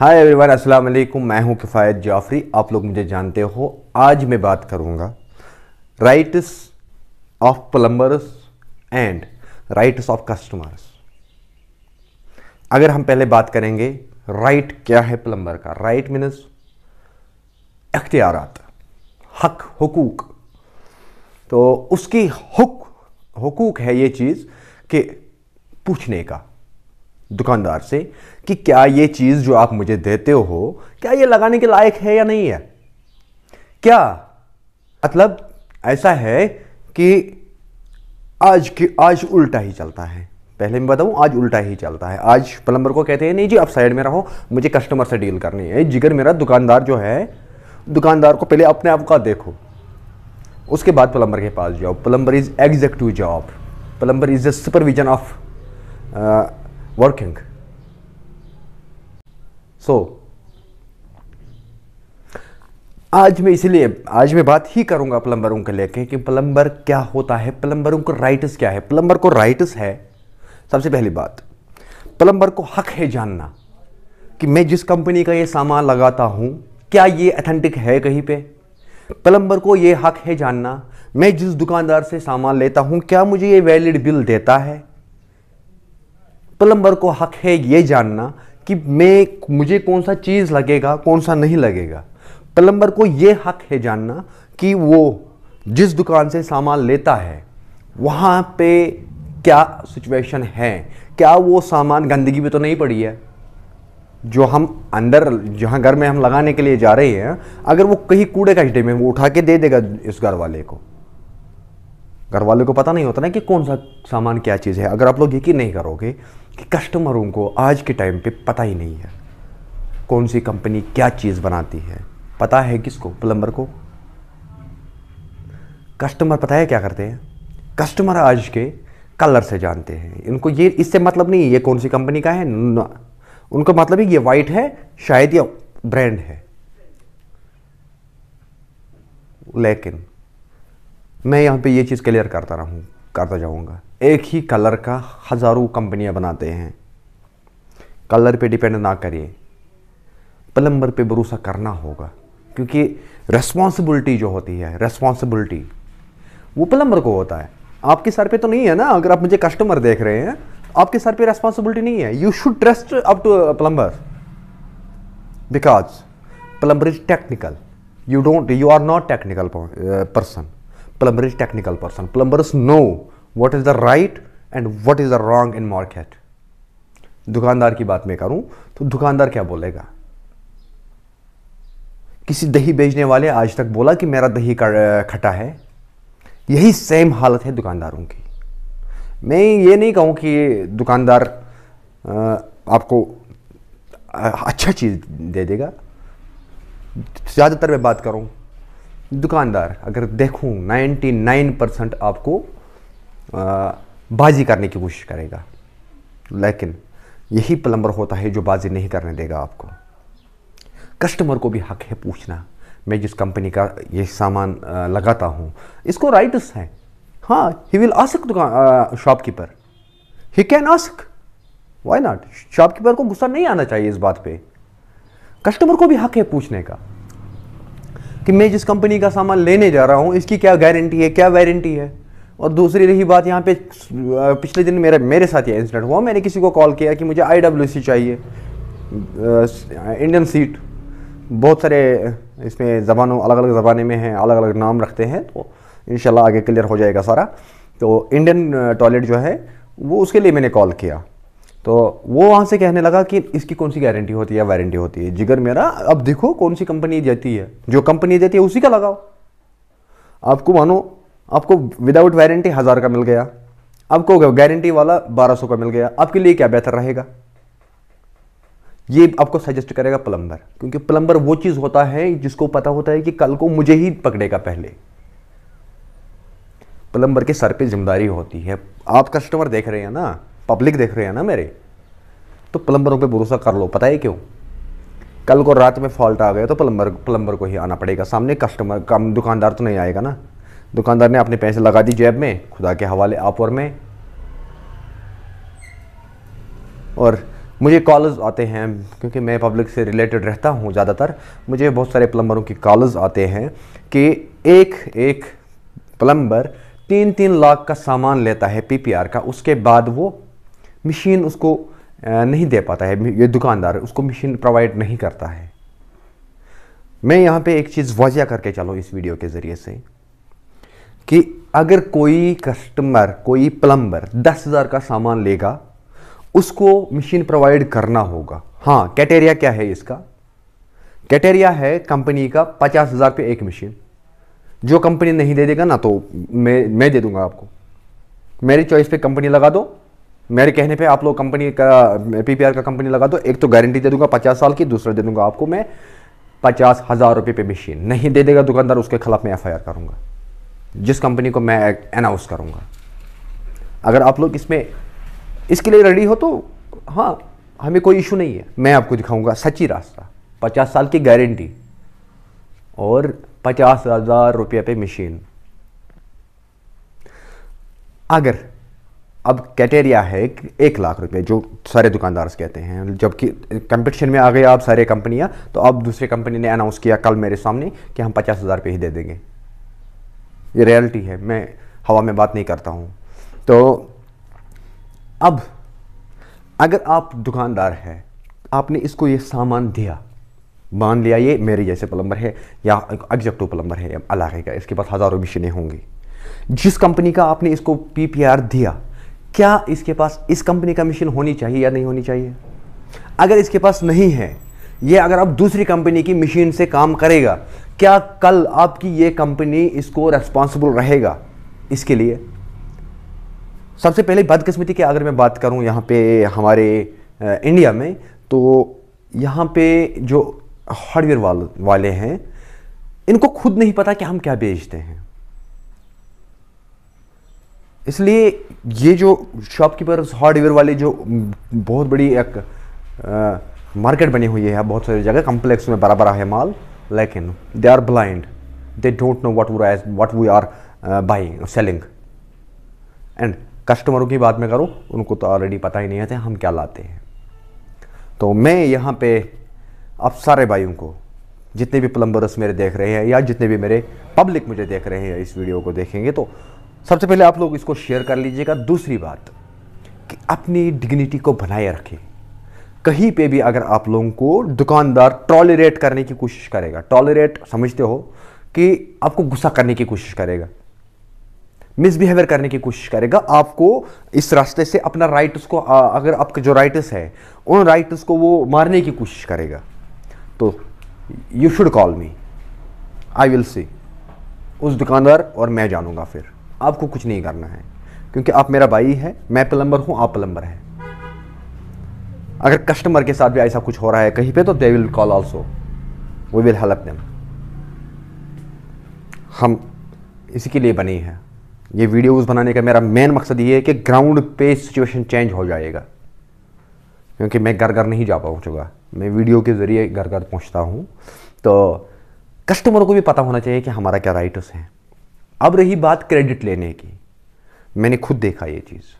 Hi everyone अस्सलाम वालेकुम मैं हूं किफ़ायत जाफरी आप लोग मुझे जानते हो आज मैं बात करूंगा rights of plumbers and rights of customers अगर हम पहले बात करेंगे राइट क्या है प्लम्बर का राइट मीनस अख्तियार हक हकूक तो उसकी हुक हकूक है ये चीज़ कि पूछने का दुकानदार से कि क्या ये चीज़ जो आप मुझे देते हो क्या ये लगाने के लायक है या नहीं है क्या मतलब ऐसा है कि आज के आज उल्टा ही चलता है पहले मैं बताऊं आज उल्टा ही चलता है आज प्लम्बर को कहते हैं नहीं जी आप साइड में रहो मुझे कस्टमर से डील करनी है जिगर मेरा दुकानदार जो है दुकानदार को पहले अपने आप का देखो उसके बाद प्लम्बर के पास जाओ plumber is executive job plumber is the supervision of working. So, आज मैं इसलिए आज मैं बात ही करूंगा प्लम्बरों के लेके कि प्लम्बर क्या होता है प्लम्बरों को राइटस क्या है प्लम्बर को राइटस है सबसे पहली बात प्लम्बर को हक है जानना कि मैं जिस कंपनी का ये सामान लगाता हूं क्या ये अथेंटिक है कहीं पे प्लम्बर को ये हक है जानना मैं जिस दुकानदार से सामान लेता हूं क्या मुझे ये वैलिड बिल देता है प्लम्बर को हक है ये जानना कि मैं मुझे कौन सा चीज़ लगेगा कौन सा नहीं लगेगा प्लम्बर को ये हक है जानना कि वो जिस दुकान से सामान लेता है वहाँ पे क्या सिचुएशन है क्या वो सामान गंदगी में तो नहीं पड़ी है जो हम अंदर जहाँ घर में हम लगाने के लिए जा रहे हैं अगर वो कहीं कूड़े कचड़े में वो उठा के दे देगा इस घर वाले को घर वाले को पता नहीं होता ना कि कौन सा सामान क्या चीज़ है अगर आप लोग यकीन नहीं करोगे कि कस्टमरों को आज के टाइम पे पता ही नहीं है कौन सी कंपनी क्या चीज़ बनाती है पता है किसको प्लम्बर को कस्टमर पता है क्या करते हैं कस्टमर आज के कलर से जानते हैं इनको ये इससे मतलब नहीं ये कौन सी कंपनी का है ना उनको मतलब है ये वाइट है शायद ये ब्रांड है लेकिन मैं यहाँ पे ये चीज़ क्लियर करता रहूँ करता जाऊँगा एक ही कलर का हज़ारों कंपनियां बनाते हैं कलर पे डिपेंड ना करिए प्लम्बर पे भरोसा करना होगा क्योंकि रेस्पॉन्सिबिलिटी जो होती है रेस्पॉन्सिबिलिटी वो प्लम्बर को होता है आपके सर पे तो नहीं है ना अगर आप मुझे कस्टमर देख रहे हैं आपके सर पे रेस्पॉन्सिबिलिटी नहीं है you should trust up to plumber because plumber is technical you don't you are not technical person plumber is technical person plumbers know what is the right and what is the wrong in market दुकानदार की बात मैं करूं तो दुकानदार क्या बोलेगा किसी दही बेचने वाले आज तक बोला कि मेरा दही खटा है यही सेम हालत है दुकानदारों की मैं ये नहीं कहूं कि दुकानदार आपको अच्छा चीज़ दे देगा ज़्यादातर मैं बात करूं दुकानदार अगर देखूं 99 परसेंट आपको बाजी करने की कोशिश करेगा लेकिन यही प्लम्बर होता है जो बाजी नहीं करने देगा आपको कस्टमर को भी हक है पूछना मैं जिस कंपनी का ये सामान लगाता हूँ इसको राइट्स हैं हाँ ही विल आस्क दुकान shopkeeper he can ask why not shopkeeper को गुस्सा नहीं आना चाहिए इस बात पे कस्टमर को भी हक है पूछने का कि मैं जिस कंपनी का सामान लेने जा रहा हूँ इसकी क्या गारंटी है क्या वारंटी है और दूसरी रही बात यहाँ पे पिछले दिन मेरे मेरे साथ ये इंसिडेंट हुआ मैंने किसी को कॉल किया कि मुझे आई चाहिए इंडियन सीट बहुत सारे इसमें ज़बानों अलग अलग ज़बाने में हैं अलग अलग नाम रखते हैं तो इन आगे क्लियर हो जाएगा सारा तो इंडियन टॉयलेट जो है वो उसके लिए मैंने कॉल किया तो वो वहाँ से कहने लगा कि इसकी कौन सी गारंटी होती है वारंटी होती है जिगर मेरा अब देखो कौन सी कंपनी देती है जो कंपनी देती है उसी का लगाओ आपको मानो आपको विदाउट वारंटी हज़ार का मिल गया आपको गारंटी वाला बारह सौ का मिल गया आपके लिए क्या बेहतर रहेगा ये आपको सजेस्ट करेगा प्लम्बर क्योंकि प्लम्बर वो चीज़ होता है जिसको पता होता है कि कल को मुझे ही पकड़ेगा पहले प्लम्बर के सर पे जिम्मेदारी होती है आप कस्टमर देख रहे हैं ना पब्लिक देख रहे हैं ना मेरे तो प्लम्बरों पे भरोसा कर लो पता है क्यों कल को रात में फॉल्ट आ गया तो प्लम्बर प्लम्बर को ही आना पड़ेगा सामने कस्टमर कम दुकानदार तो नहीं आएगा ना दुकानदार ने अपने पैसे लगा दी जेब में खुदा के हवाले और में और मुझे कॉल्स आते हैं क्योंकि मैं पब्लिक से रिलेटेड रहता हूँ ज़्यादातर मुझे बहुत सारे प्लम्बरों के कॉल्स आते हैं कि एक एक प्लम्बर तीन तीन लाख का सामान लेता है पीपीआर का उसके बाद वो मशीन उसको नहीं दे पाता है ये दुकानदार उसको मशीन प्रोवाइड नहीं करता है मैं यहाँ पे एक चीज़ वाजिया करके चलूँ इस वीडियो के ज़रिए से कि अगर कोई कस्टमर कोई प्लम्बर दस हज़ार का सामान लेगा उसको मशीन प्रोवाइड करना होगा हाँ कैटेरिया क्या है इसका कैटेरिया है कंपनी का पचास हज़ार पे एक मशीन जो कंपनी नहीं दे देगा ना तो मैं मैं दे दूंगा आपको मेरी चॉइस पे कंपनी लगा दो मेरे कहने पे आप लोग कंपनी का पीपीआर का कंपनी लगा दो एक तो गारंटी दे दूंगा पचास साल की दूसरा दे दूंगा आपको मैं पचास हज़ार रुपये पे मशीन नहीं दे देगा दुकानदार उसके खिलाफ मैं एफ आई करूंगा जिस कंपनी को मैं अनाउंस करूंगा अगर आप लोग इसमें इसके लिए रेडी हो तो हाँ हमें कोई इशू नहीं है मैं आपको दिखाऊंगा सच्ची रास्ता पचास साल की गारंटी और पचास हज़ार रुपये पे मशीन अगर अब कैटेरिया है एक लाख रुपए जो सारे दुकानदार कहते हैं जबकि कंपटीशन में आ गए आप सारे कंपनियां तो अब दूसरी कंपनी ने अनाउंस किया कल मेरे सामने कि हम पचास हज़ार रुपये ही दे देंगे ये रियलिटी है मैं हवा में बात नहीं करता हूँ तो अब अगर आप दुकानदार है आपने इसको ये सामान दिया मान लिया ये मेरे जैसे प्लम्बर है या एग्जेक्टिव प्लम्बर है अलाके का इसके पास हज़ारों मशीनें होंगी जिस कंपनी का आपने इसको पीपीआर दिया क्या इसके पास इस कंपनी का मशीन होनी चाहिए या नहीं होनी चाहिए अगर इसके पास नहीं है ये अगर आप दूसरी कंपनी की मशीन से काम करेगा क्या कल आपकी ये कंपनी इसको रेस्पॉन्सिबल रहेगा इसके लिए सबसे पहले बदकिस्मती की अगर मैं बात करूं यहाँ पे हमारे इंडिया में तो यहाँ पे जो हार्डवेयर वाल, वाले हैं इनको खुद नहीं पता कि हम क्या बेचते हैं इसलिए ये जो शॉपकीपर हार्डवेयर वाले जो बहुत बड़ी एक आ, मार्केट बनी हुई है बहुत सारी जगह कॉम्प्लेक्स में बराबर है माल लेकिन they are blind they don't know what what we are buying selling and कस्टमरों की बात मैं करूँ उनको तो ऑलरेडी पता ही नहीं आता हम क्या लाते हैं तो मैं यहाँ पे आप सारे भाइयों को जितने भी प्लम्बरस मेरे देख रहे हैं या जितने भी मेरे पब्लिक मुझे देख रहे हैं इस वीडियो को देखेंगे तो सबसे पहले आप लोग इसको शेयर कर लीजिएगा दूसरी बात कि अपनी डिग्निटी को बनाए रखें कहीं पे भी अगर आप लोगों को दुकानदार टॉलरेट करने की कोशिश करेगा टॉलरेट समझते हो कि आपको गुस्सा करने की कोशिश करेगा मिसबिहेवियर करने की कोशिश करेगा आपको इस रास्ते से अपना राइट्स को अगर आपके जो राइट्स है उन राइट्स को वो मारने की कोशिश करेगा तो you should call me I will see उस दुकानदार और मैं जानूंगा फिर आपको कुछ नहीं करना है क्योंकि आप मेरा भाई है मैं प्लम्बर हूँ आप प्लम्बर हैं अगर कस्टमर के साथ भी ऐसा कुछ हो रहा है कहीं पे तो they will call also we will help them हम इसी के लिए बने हैं ये वीडियोस बनाने का मेरा मेन मकसद ये है कि ग्राउंड पे सिचुएशन चेंज हो जाएगा क्योंकि मैं घर घर नहीं जा पहुँचूँगा मैं वीडियो के ज़रिए घर घर पहुँचता हूँ तो कस्टमरों को भी पता होना चाहिए कि हमारा क्या राइट्स हैं अब रही बात क्रेडिट लेने की मैंने खुद देखा ये चीज़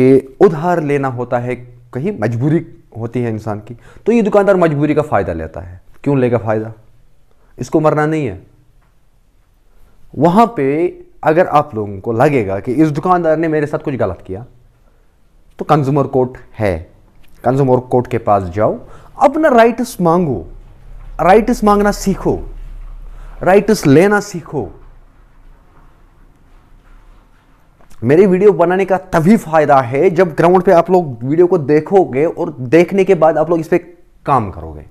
कि उधार लेना होता है कहीं मजबूरी होती है इंसान की तो ये दुकानदार मजबूरी का फ़ायदा लेता है क्यों लेगा फ़ायदा इसको मरना नहीं है वहां पे अगर आप लोगों को लगेगा कि इस दुकानदार ने मेरे साथ कुछ गलत किया तो कंज्यूमर कोर्ट है कंज्यूमर कोर्ट के पास जाओ अपना राइट्स मांगो राइट्स मांगना सीखो राइट्स लेना सीखो मेरे वीडियो बनाने का तभी फ़ायदा है जब ग्राउंड पे आप लोग वीडियो को देखोगे और देखने के बाद आप लोग इस पर काम करोगे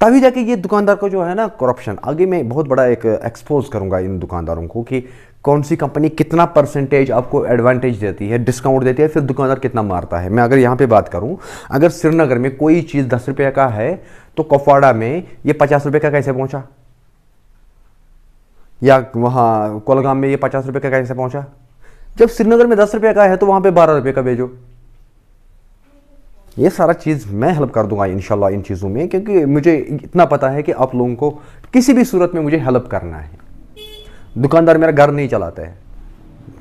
तभी जाके ये दुकानदार को जो है ना करप्शन आगे मैं बहुत बड़ा एक एक्सपोज करूंगा इन दुकानदारों को कि कौन सी कंपनी कितना परसेंटेज आपको एडवांटेज देती है डिस्काउंट देती है फिर दुकानदार कितना मारता है मैं अगर यहाँ पे बात करूँ अगर श्रीनगर में कोई चीज़ दस रुपये का है तो कपवाड़ा में ये पचास रुपये का कैसे पहुँचा या वहाँ कोलगाम में ये पचास रुपये का कैसे पहुँचा जब श्रीनगर में दस रुपये का है तो वहाँ पर बारह रुपये का भेजो ये सारा चीज़ मैं हेल्प कर दूंगा इन इन चीज़ों में क्योंकि मुझे इतना पता है कि आप लोगों को किसी भी सूरत में मुझे हेल्प करना है दुकानदार मेरा घर नहीं चलाता है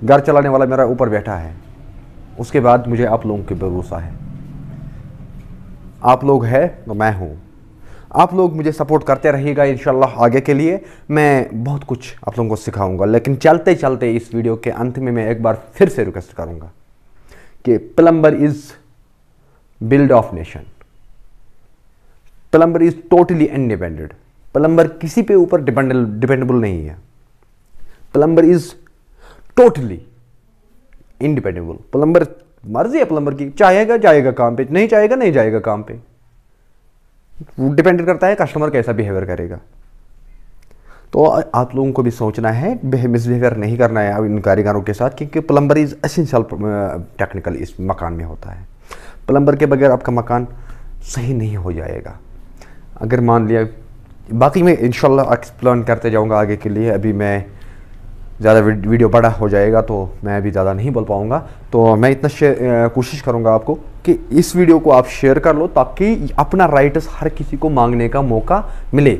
घर चलाने वाला मेरा ऊपर बैठा है उसके बाद मुझे आप लोगों के भरोसा है आप लोग है तो मैं हूँ आप लोग मुझे सपोर्ट करते रहिएगा इन आगे के लिए मैं बहुत कुछ आप लोगों को सिखाऊंगा लेकिन चलते चलते इस वीडियो के अंत में मैं एक बार फिर से रिक्वेस्ट करूंगा कि plumber is build of nation plumber is totally independent plumber किसी पे ऊपर डिपेंडेबल नहीं है plumber is totally independable plumber मर्जी है प्लम्बर की चाहेगा जाएगा काम पे नहीं चाहेगा नहीं जाएगा काम पे डिपेंड करता है कस्टमर कैसा बिहेवियर करेगा तो आप लोगों को भी सोचना है मिसबिहेवियर नहीं करना है इन कारीगरों के साथ क्योंकि प्लम्बर इज़ असेंशियल टेक्निकल इस मकान में होता है प्लम्बर के बगैर आपका मकान सही नहीं हो जाएगा अगर मान लिया बाकी मैं इनशाला एक्सप्लेन करते जाऊँगा आगे के लिए अभी मैं ज़्यादा वीडियो बड़ा हो जाएगा तो मैं भी ज़्यादा नहीं बोल पाऊँगा तो मैं इतना कोशिश करूँगा आपको कि इस वीडियो को आप शेयर कर लो ताकि अपना राइट्स हर किसी को मांगने का मौका मिले